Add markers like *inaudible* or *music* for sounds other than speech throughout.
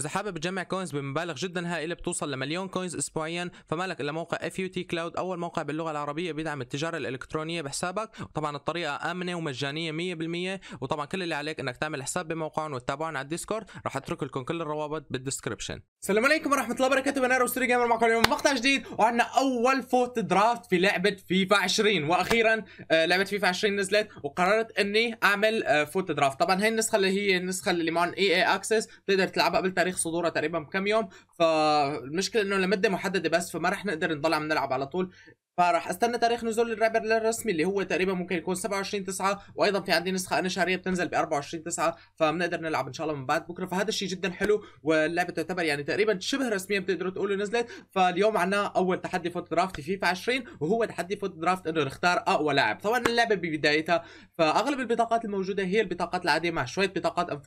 اذا حابب تجمع كوينز بمبالغ جدا هائله بتوصل لمليون كوينز اسبوعيا فمالك الا موقع اف يو تي كلاود اول موقع باللغه العربيه بيدعم التجاره الالكترونيه بحسابك وطبعا الطريقه امنه ومجانيه 100% وطبعا كل اللي عليك انك تعمل حساب بموقعهم وتتابعهم على الديسكورد رح اترك لكم كل الروابط بالدسكربشن السلام عليكم ورحمه الله وبركاته انا روستري جيمر معكم اليوم مقطع جديد وعندنا اول فوت درافت في لعبه فيفا 20 واخيرا آه، لعبه فيفا 20 نزلت وقررت اني اعمل آه، فوت درافت طبعا هي النسخه اللي هي النسخه اللي معهم اي اي اكسس بتقدر تلعبها قبل تاريخ صدوره تقريبا بكم يوم فالمشكله انه لمده محدده بس فما رح نقدر نضل عم نلعب على طول فراح استنى تاريخ نزول الرابر الرسمي اللي هو تقريبا ممكن يكون 27 9 وايضا في عندي نسخه انا شهريه بتنزل ب 24 9 فبنقدر نلعب ان شاء الله من بعد بكره فهذا الشيء جدا حلو واللعبه تعتبر يعني تقريبا شبه رسميا بتقدروا تقولوا نزلت فاليوم عنا اول تحدي فوت درافت في فيفا 20 وهو تحدي فوت درافت انه نختار اقوى لاعب طبعا اللعبه ببدايتها فاغلب البطاقات الموجوده هي البطاقات العاديه مع شويه بطاقات ام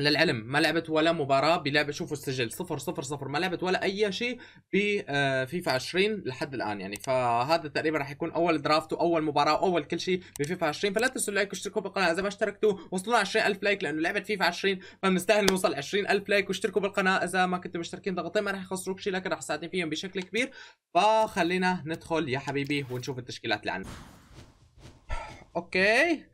للعلم ما لعبت ولا مباراة بلعبة شوفوا السجل صفر صفر صفر ما لعبت ولا أي شيء بفيفا آه، 20 لحد الآن يعني فهذا تقريبا راح يكون أول درافت وأول مباراة وأول كل شيء بفيفا 20 فلا تنسوا اللايك واشتركوا بالقناة إذا ما اشتركتوا وصلونا 20000 لايك لأنه لعبة فيفا 20 فبنستاهل نوصل 20000 لايك واشتركوا بالقناة إذا ما كنتوا مشتركين ضغطين ما راح يخسروك شيء لكن راح تساعدني فيهم بشكل كبير فخلينا ندخل يا حبيبي ونشوف التشكيلات اللي عندنا أوكي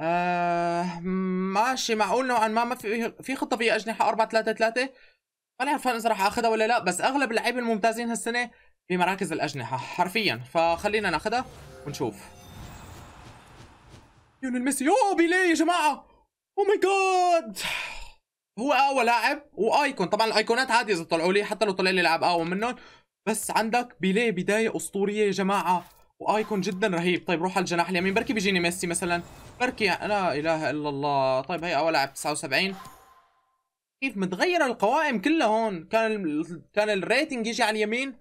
آه ماشي معقول نوعا ما ما في في خطه في اجنحه 4 3 3 ما عرفان اذا راح اخذها ولا لا بس اغلب اللعيبه الممتازين هالسنه في مراكز الاجنحه حرفيا فخلينا ناخذها ونشوف ليونيل ميسي يو بيليه يا جماعه او ماي جاد هو اقوى لاعب وايكون طبعا الايقونات عادي اذا طلعوا لي حتى لو طلع لي لاعب اقوى منهم بس عندك بيليه بدايه اسطوريه يا جماعه وايكون جدا رهيب طيب روح على الجناح اليمين بركي بيجيني ميسي مثلا بركي لا اله الا الله طيب هي اول لاعب 79 كيف متغيره القوائم كلها هون كان ال... كان الريتنج يجي على اليمين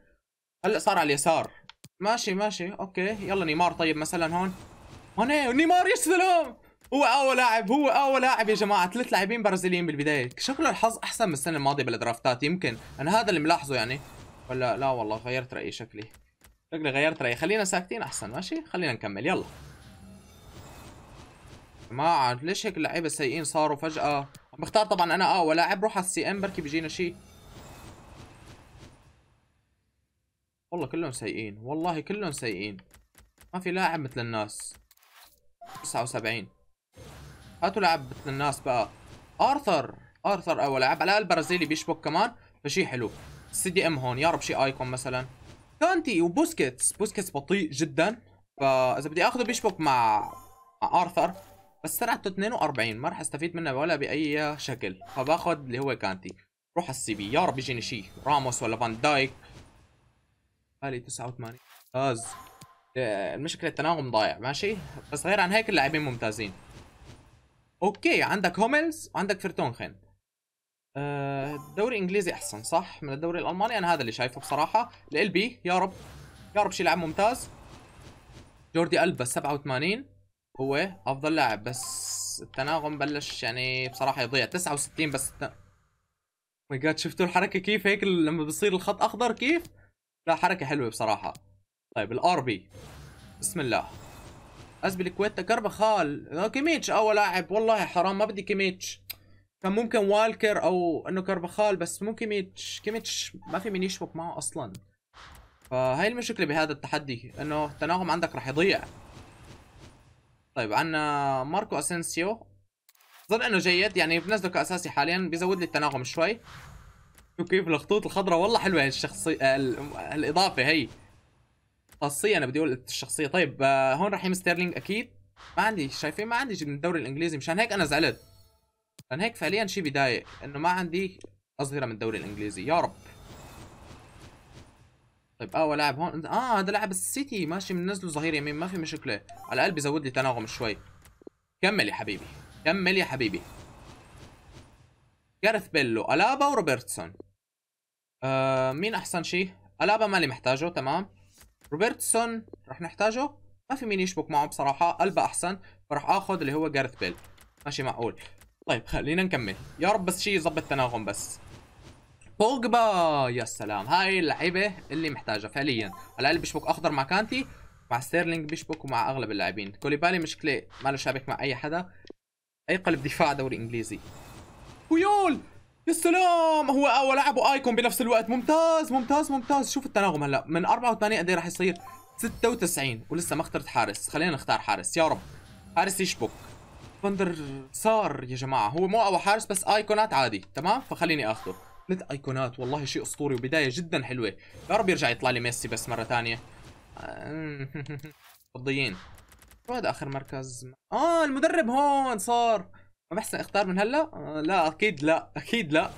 هلا صار على اليسار ماشي ماشي اوكي يلا نيمار طيب مثلا هون هون نيمار يا سلام هو اول لاعب هو اول لاعب يا جماعه ثلاث لاعبين برازيليين بالبدايه شكله الحظ احسن من السنه الماضيه بالدرافتات يمكن انا هذا اللي ملاحظه يعني ولا لا والله غيرت رايي شكلي شكلي غيرت رايي خلينا ساكتين احسن ماشي خلينا نكمل يلا ما عاد ليش هيك اللعيبه السيئين صاروا فجاه عم بختار طبعا انا اه ولاعب روح على السي ام بركي بيجينا شيء والله كلهم سيئين والله كلهم سيئين ما في لاعب مثل الناس 79 هاتوا لاعب مثل الناس بقى ارثر ارثر اول لاعب على البرازيلي بيشبك كمان فشي حلو سي دي ام هون يا رب شي ايكون مثلا كانتي وبوسكيتس بوسكيتس بطيء جدا فاذا بدي اخذه بيشبك مع مع ارثر بس سرعته 42 ما راح استفيد منها ولا باي شكل فباخذ اللي هو كانتي روح على السي بي يا رب يجيني شيء راموس ولا فان دايك حالي 89 ممتاز المشكله التناغم ضايع ماشي بس غير عن هيك اللاعبين ممتازين اوكي عندك هوملز وعندك فيرتونخن آه، الدوري الانجليزي احسن صح من الدوري الالماني انا هذا اللي شايفه بصراحه الال بي يا رب يا رب شي لاعب ممتاز جوردي البا 87 هو افضل لاعب بس التناغم بلش يعني بصراحه يضيع 69 بس ماي جاد oh شفتوا الحركه كيف هيك لما بصير الخط اخضر كيف لا حركه حلوه بصراحه طيب الار بي بسم الله ازبي الكويت كربخال آه، كيميتش اول لاعب والله حرام ما بدي كيميتش كان ممكن والكر او انه كربخال بس مو كيميتش كيميتش ما في مين يشبك معه اصلا فهي المشكله بهذا التحدي انه التناغم عندك راح يضيع طيب عندنا آه، ماركو اسينسيو ظن انه جيد يعني بنزله كاساسي حاليا بيزود لي التناغم شوي كيف الخطوط الخضراء والله حلوه هالشخصيه الاضافه هي خاصية انا بدي اقول الشخصيه طيب آه، هون راح ستيرلينج اكيد ما عندي شايفين ما عندي من الدوري الانجليزي مشان هيك انا زعلت مشان هيك فعليا شيء بيضايق انه ما عندي اظهره من الدوري الانجليزي يا رب طيب اه لاعب هون اه هذا لاعب السيتي ماشي منزله ظهير يمين ما في مشكله على الاقل بيزود لي تناغم شوي كمل يا حبيبي كمل يا حبيبي جارث بيلو الابا وروبرتسون آه مين احسن شيء الابا مالي محتاجه تمام روبرتسون رح نحتاجه ما في مين يشبك معه بصراحه البا احسن فرح اخذ اللي هو جارث بيل ماشي معقول طيب خلينا نكمل يا رب بس شيء يظبط تناغم بس بوجبا يا سلام هاي اللعيبه اللي محتاجها فعليا على الاقل بشبك اخضر مع كانتي مع ستيرلينج بيشبك ومع اغلب اللاعبين كوليبالي مشكله ما له شابك مع اي حدا اي قلب دفاع دوري انجليزي ويول يا سلام هو لاعب وايكون بنفس الوقت ممتاز ممتاز ممتاز شوف التناغم هلا من 84 قد ايه راح يصير 96 ولسه ما اخترت حارس خلينا نختار حارس يا رب حارس يشبك فندر صار يا جماعه هو مو اقوى حارس بس ايقونات عادي تمام فخليني اخذه ثلاث ايقونات والله شيء اسطوري وبدايه جدا حلوه يا رب يرجع يطلع لي ميسي بس مره ثانيه *laughs* فضيين شو هذا اخر مركز اه المدرب هون صار ما بحسن اختار من هلا آه لا اكيد لا اكيد لا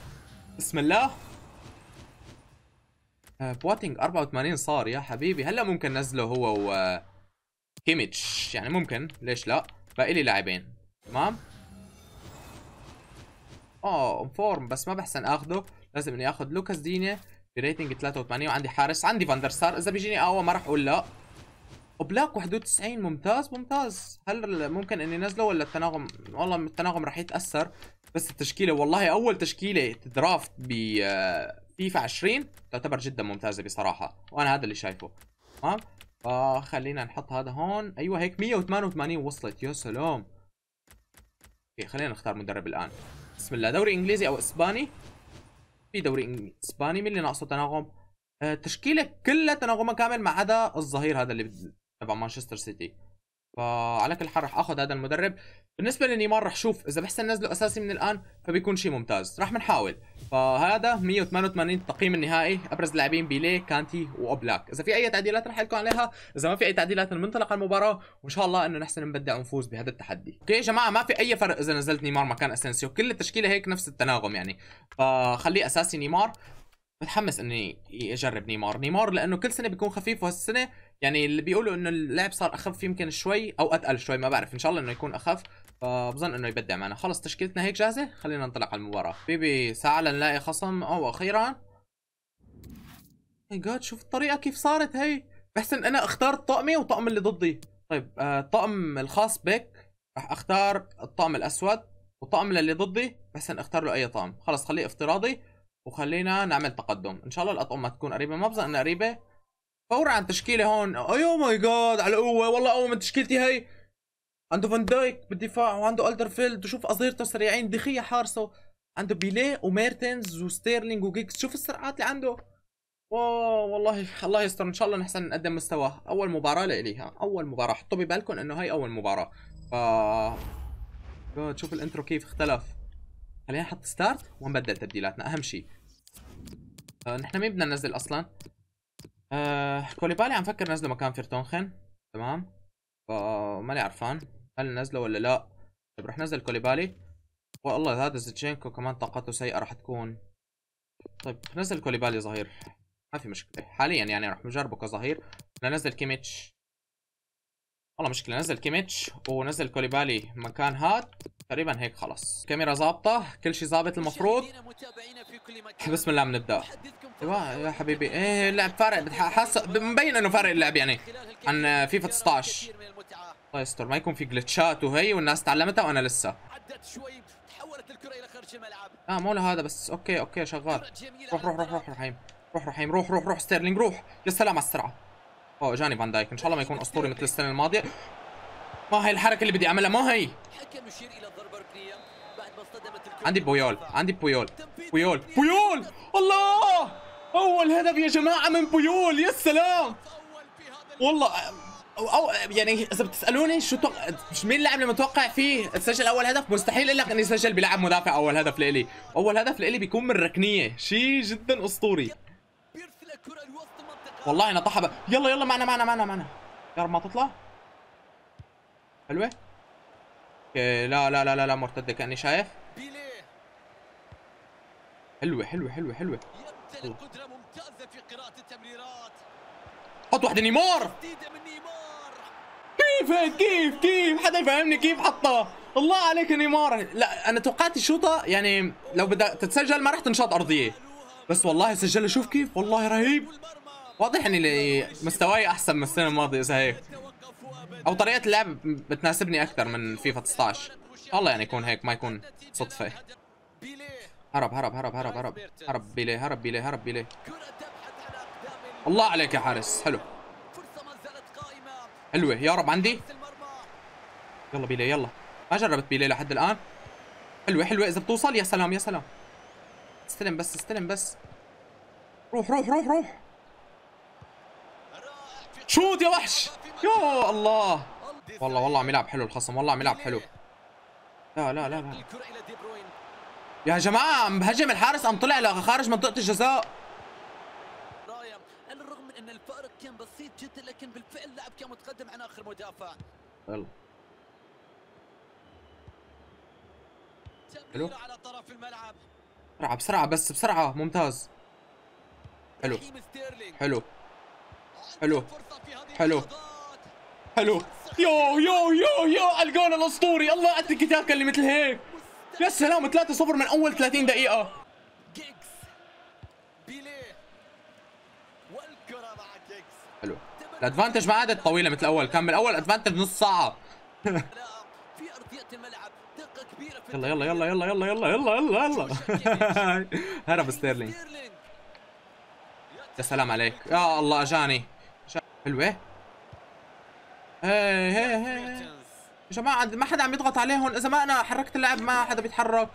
بسم الله آه بواتينج 84 صار يا حبيبي هلا ممكن نزله هو و كيميتش يعني ممكن ليش لا باقي لي لاعبين تمام اه فورم بس ما بحسن اخذه لازم اني اخذ لوكاس دينا بريتنج 83 وعندي حارس عندي فاندر سار اذا بيجيني اقوى ما راح اقول لا وبلاك 91 ممتاز ممتاز هل ممكن اني نزله ولا التناغم والله التناغم راح يتاثر بس التشكيله والله اول تشكيله درافت ب آه، فيفا 20 تعتبر جدا ممتازه بصراحه وانا هذا اللي شايفه تمام فخلينا آه، نحط هذا هون ايوه هيك 188 وصلت يا سلام اوكي خلينا نختار مدرب الان بسم الله دوري انجليزي او اسباني في دوري اسباني مين اللي ناقصه تناغم؟ آه، تشكيله كلها تناغمها كامل ما عدا الظهير هذا اللي تبع مانشستر سيتي فعلى كل حال رح اخذ هذا المدرب بالنسبه لنيمار رح شوف اذا بحسن نزله اساسي من الان فبيكون شيء ممتاز رح نحاول فهذا 188 التقييم النهائي ابرز اللاعبين بيلي كانتي واوبلاك اذا في اي تعديلات رح لكم عليها اذا ما في اي تعديلات ننطلق على المباراه وان شاء الله انه نحسن نبدع ونفوز بهذا التحدي اوكي يا جماعه ما في اي فرق اذا نزلت نيمار مكان اسنسيو كل التشكيله هيك نفس التناغم يعني فخليه اساسي نيمار متحمس اني اجرب نيمار نيمار لانه كل سنه بيكون خفيف وهالسنه يعني اللي بيقولوا انه اللعب صار اخف يمكن شوي او اتقل شوي ما بعرف ان شاء الله انه يكون اخف فبظن انه يبدع معنا خلص تشكيلتنا هيك جاهزه خلينا ننطلق على المباراه بيبي ساعه لنلاقي خصم او اخيرا ماي oh جاد شوف الطريقه كيف صارت هي بحسن انا اخترت طقمي وطقم اللي ضدي طيب الطقم آه الخاص بك راح اختار الطقم الاسود وطقم اللي ضدي بحسن اختار له اي طقم خلص خليه افتراضي وخلينا نعمل تقدم ان شاء الله الاطقم ما تكون قريبه ما بظن انها قريبه فورا عن تشكيله هون ايو ماي جاد على القوه والله قوه من تشكيلتي هي عنده فان دايك بالدفاع وعنده فيلد وشوف اظهرته سريعين دخيه حارسه عنده بيلي وميرتنز وستيرلينج وجيكس شوف السرعات اللي عنده واو والله الله يستر ان شاء الله نحسن نقدم مستوى اول مباراه لإليها اول مباراه حطوا ببالكم انه هاي اول مباراه ف شوف الانترو كيف اختلف خلينا نحط ستارت ونبدل تبديلاتنا اهم شيء آه، نحن مين بدنا ننزل اصلا آه كوليبالي عم فكر نزله مكان فيرتونخن تمام ماني عرفان هل نزله ولا لا طيب رح نزل كوليبالي والله هذا زيتشينكو كمان طاقته سيئة رح تكون طيب نزل كوليبالي ظهير ما في مشكلة حاليا يعني رح نجربه كظهير بدنا ننزل كيميتش والله مشكله نزل كيميتش ونزل كوليبالي مكان هاد تقريبا هيك خلص كاميرا ظابطه كل شيء ظابط المفروض بسم الله بنبدا يا حبيبي ايه اللعب فارق حاسه مبين انه فارق اللعب يعني عن فيفا 19 الله يستر ما يكون في جلتشات وهي والناس تعلمتها وانا لسه عدت شوي تحولت الكره الى خارج الملعب اه مو هذا بس اوكي اوكي شغال روح روح روح روح رحيم روح رحيم روح روح روح ستيرلينج روح يا سلام على السرعه اه جاني فان دايك ان شاء الله ما يكون اسطوري مثل السنه الماضيه ما هي الحركه اللي بدي اعملها ما هي عندي بويول عندي بويول بويول بويول الله اول هدف يا جماعه من بويول يا سلام والله أو, يعني اذا بتسالوني شو توق... مين اللاعب اللي متوقع فيه سجل اول هدف مستحيل اقول لك اني سجل بلاعب مدافع اول هدف لإلي اول هدف لإلي بيكون من ركنيه شيء جدا اسطوري بيرسل الكره والله انا طحبه يلا يلا معنا معنا معنا معنا يا رب ما تطلع حلوه اوكي لا لا لا لا, لا مرتده كاني شايف حلوه حلوه حلوه حلوه قدره ممتازه في قراءه التمريرات حط واحده نيمار كيف كيف كيف حدا يفهمني كيف حطها الله عليك نيمار لا انا توقعت الشوطه يعني لو بدها تتسجل ما راح تنشاط ارضيه بس والله سجلها شوف كيف والله رهيب واضح اني يعني مستواي احسن من السنه الماضيه اذا هيك او طريقه اللعب بتناسبني اكثر من فيفا 19 والله يعني يكون هيك ما يكون صدفه هرب هرب هرب هرب هرب هرب بيليه هرب بيليه هرب بيليه الله عليك يا حارس حلو حلوه يا رب عندي يلا بيليه يلا ما جربت بيليه لحد الان حلوه حلوه اذا بتوصل يا سلام يا سلام استلم بس استلم بس روح روح روح روح شوت يا وحش يا الله والله والله عم يلعب حلو الخصم والله عم يلعب حلو لا لا لا, لا. يا جماعة عم بهجم الحارس عم طلع لخارج منطقة الجزاء بسيط جدا لكن بالفعل لاعب كان متقدم عن اخر مدافع يلا حلو على طرف الملعب بسرعة بسرعة بس بسرعة ممتاز حلو حلو حلو حلو حلو يو يو يو يو الجول الاسطوري الله قد الكتاب اللي مثل هيك يا سلام 3-0 من اول 30 دقيقة حلو الادفانتج ما عادت طويلة مثل الاول كان من الاول ادفانتج نص ساعة *laughs* يلا يلا يلا يلا يلا يلا يلا يلا يلا *laughs* هرب ستيرلينج يا سلام عليك يا الله اجاني حلوه هي هي هي يا جماعه ما حدا عم يضغط عليهم اذا ما انا حركت اللعب ما حدا بيتحرك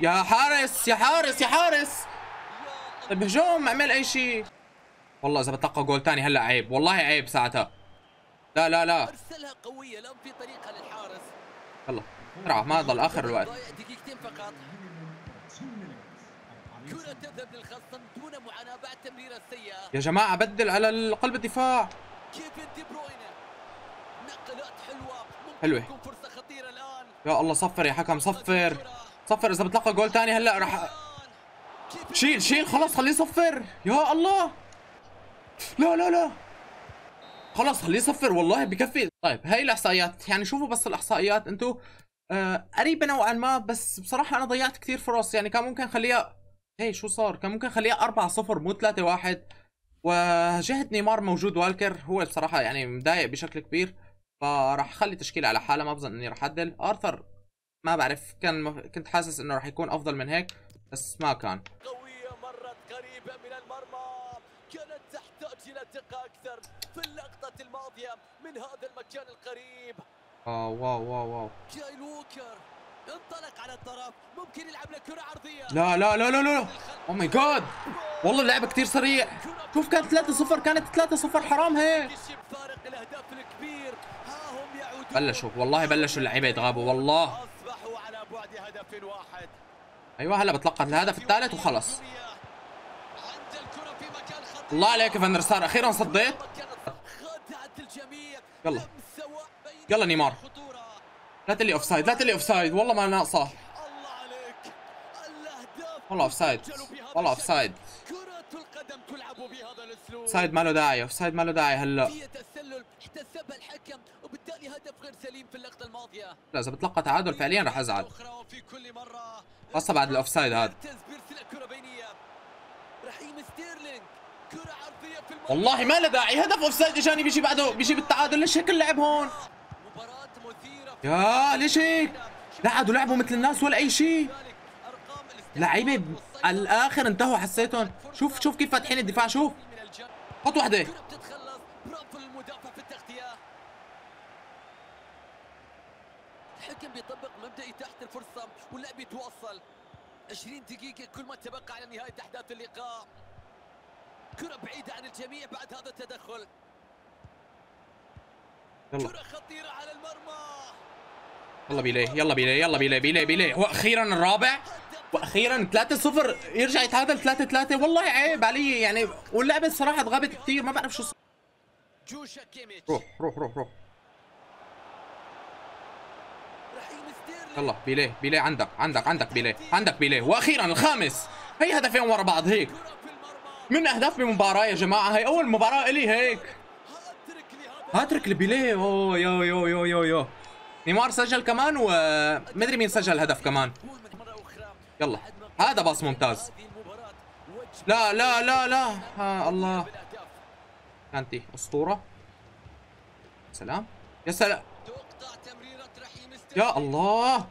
يا حارس يا حارس يا حارس طيب هجوم اعمل اي شيء والله اذا بتلقى جول ثاني هلا عيب والله عيب ساعتها لا لا لا ارسلها قويه لم في طريقها للحارس يلا بسرعه ما ضل اخر الوقت دقيقتين فقط كرة تذهب للخصم دون معاناة بعد يا جماعة بدل على قلب الدفاع كيفن دي نقلات حلوة حلوة فرصة خطيرة الآن يا الله صفر يا حكم صفر صفر إذا بتلقى جول ثاني هلا راح شيل شيل خلص خليه صفر يا الله لا لا لا خلص خليه صفر والله بكفي طيب هاي الاحصائيات يعني شوفوا بس الاحصائيات أنتوا آه، قريبه نوعا ما بس بصراحه انا ضيعت كثير فرص يعني كان ممكن خليها هي شو صار كان ممكن اخليها 4 0 مو 3 1 وجهة نيمار موجود والكر هو بصراحه يعني مضايق بشكل كبير فراح اخلي تشكيله على حالها ما بظن اني راح اعدل ارثر ما بعرف كان مف... كنت حاسس انه راح يكون افضل من هيك بس ما كان قويه مرت قريبه من المرمى كانت تحتاج الى دقه اكثر في اللقطه الماضيه من هذا المكان القريب اه واو واو واو جاي ووكر انطلق على الطرف ممكن يلعب لك كره عرضيه لا لا لا لا لا او ماي جاد والله اللعبه كثير سريع شوف كانت 3-0 كانت 3-0 حرام هيك فارق الاهداف الكبير ها هم يعودون بلشوا والله بلشوا اللعيبه يتغابوا والله اصبحوا على بعد هدف واحد ايوه هلا بتلقى الهدف الثالث وخلص الله عليك يا فندر اخيرا صديت يلا يلا نيمار لا تلي اوف سايد لا تلي اوف سايد والله ما ناقصه والله اوف سايد والله اوف سايد كرة القدم تلعب بهذا الاسلوب سايد ما له داعي اوف سايد ما له داعي هلا لا اذا بتلقى تعادل فعليا رح ازعل خاصة بعد الاوف سايد هذا والله ما له داعي هدف اوف سايد اجاني بيجي بعده بيجي بالتعادل ليش هيك اللعب هون يا ليش هيك؟ قعدوا لعبوا مثل الناس ولا اي شيء لعيبه الاخر انتهوا حسيتهم شوف شوف كيف فاتحين الدفاع شوف حط وحده الحكم بيطبق مبدا اتاحه الفرصه واللعب يتواصل 20 دقيقه كل ما تبقى على نهايه احداث اللقاء كره بعيده عن الجميع بعد هذا التدخل كره خطيره على المرمى يلا بيليه يلا بيليه يلا بيليه بيليه بيليه واخيرا الرابع واخيرا 3-0 يرجع يتعادل 3-3 والله عيب علي يعني واللعبه الصراحه اتغابت كثير ما بعرف شو روح روح روح روح يلا بيليه بيليه عندك عندك عندك بيليه عندك بيليه واخيرا الخامس هي هدفين ورا بعض هيك من اهداف بمباراه يا جماعه هي اول مباراه الي هيك هاتريك لبيليه اوه يو يو يو يو يو نيمار سجل كمان ومدري مين سجل هدف كمان يلا هذا باص ممتاز لا لا لا لا آه الله كانتي اسطوره سلام يا سلام يا الله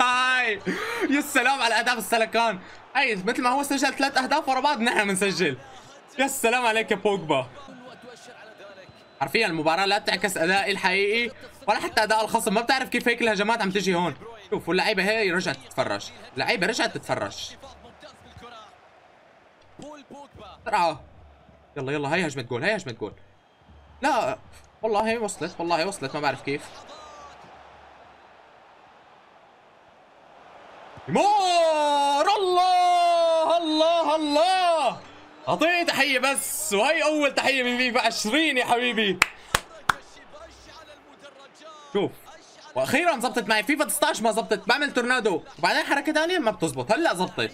هاي يا سلام على اهداف السلكان اي مثل ما هو سجل ثلاث اهداف ورا بعض نحن بنسجل يا سلام عليك يا بوجبا حرفيا المباراة لا تعكس أدائي الحقيقي ولا حتى أداء الخصم ما بتعرف كيف هيك الهجمات عم تجي هون شوف واللعيبة هي رجعت تتفرج اللعيبة رجعت تتفرج بسرعة يلا يلا هي هجمة جول هي هجمة جول لا والله هي وصلت والله وصلت ما بعرف كيف نيمار الله الله الله اعطيني تحيه بس وهي اول تحيه من فيفا 20 يا حبيبي شوف واخيرا زبطت معي فيفا 19 ما زبطت بعمل تورنادو وبعدين حركه ثانيه ما بتزبط هلا زبطت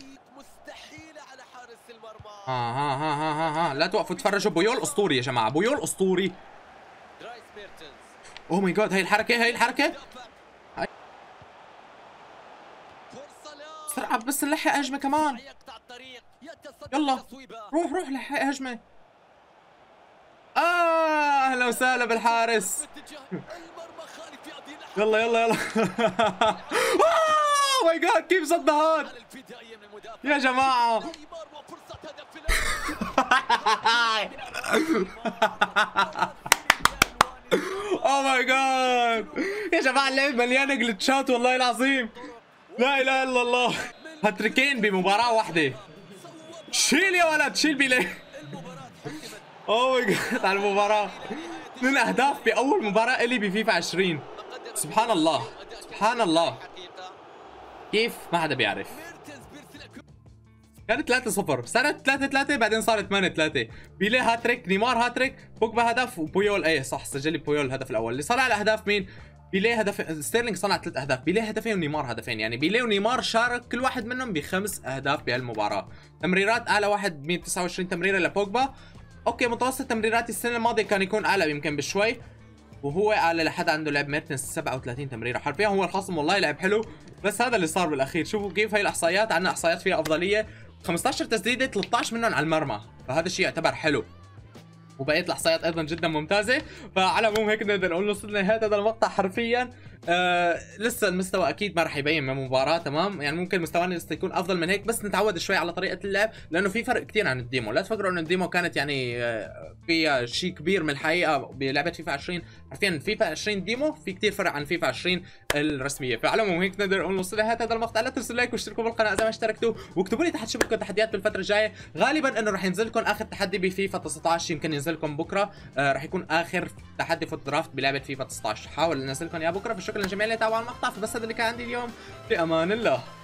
ها ها ها ها ها لا توقفوا تفرجوا بويول اسطوري يا جماعه بويول اسطوري اوه ماي جاد هي الحركه هي الحركه بسرعة بس نلحق هجمة كمان يلا روح روح لحق هجمة آه أهلا وسهلا بالحارس يلا يلا يلا اوه ماي جاد كيف صدها يا جماعة اوه ماي جاد يا جماعة اللعبة مليانة جلتشات والله العظيم لا اله الا الله هاتريكين بمباراه واحده شيل يا ولد شيل بيليه اوه ماي جاد على المباراه اثنين اهداف باول مباراه الي بفيفا 20 سبحان الله سبحان الله كيف ما حدا بيعرف كانت 3 0 صارت 3 3 بعدين صارت 8 3 بيليه هاتريك نيمار هاتريك بوجبا هدف وبويول ايه صح سجل بويول الهدف الاول اللي صار على اهداف مين بيليه هدف ستيرلينج صنع ثلاث اهداف بيليه هدفين ونيمار هدفين يعني بيليه ونيمار شارك كل واحد منهم بخمس اهداف بهالمباراه تمريرات اعلى واحد 129 تمريره لبوجبا اوكي متوسط تمريرات السنه الماضيه كان يكون اعلى يمكن بشوي وهو اعلى لحد عنده لعب ميرتنس 37 تمريره حرفيا هو الخصم والله لعب حلو بس هذا اللي صار بالاخير شوفوا كيف هي الاحصائيات عندنا احصائيات فيها افضليه 15 تسديده 13 منهم على المرمى فهذا الشيء يعتبر حلو وبقيه الاحصائيات ايضا جدا ممتازه فعلى العموم هيك نقدر نقول وصلنا لهذا المقطع حرفيا آه لسه المستوى اكيد ما راح يبين من مباراه تمام يعني ممكن مستوانا لسه يكون افضل من هيك بس نتعود شوي على طريقه اللعب لانه في فرق كثير عن الديمو لا تفكروا انه الديمو كانت يعني آه، فيها شيء كبير من الحقيقه بلعبه فيفا 20 حرفيا فيفا 20 ديمو في كثير فرق عن فيفا 20 الرسميه فعلى العموم هيك نقدر نقول وصلنا لهذا المقطع لا تنسوا اللايك واشتركوا بالقناه اذا ما اشتركتوا واكتبوا لي تحت شو بدكم تحديات بالفتره الجايه غالبا انه راح ينزل لكم اخر تحدي بفيفا 19 يمكن ينزل انزلكم بكره آه راح يكون اخر تحدي في الدرافت بلعبه فيفا 19 حاول انزلكم يا بكره في الشكل الجميل اللي تابعوا المقطع فبس هذا اللي كان عندي اليوم في امان الله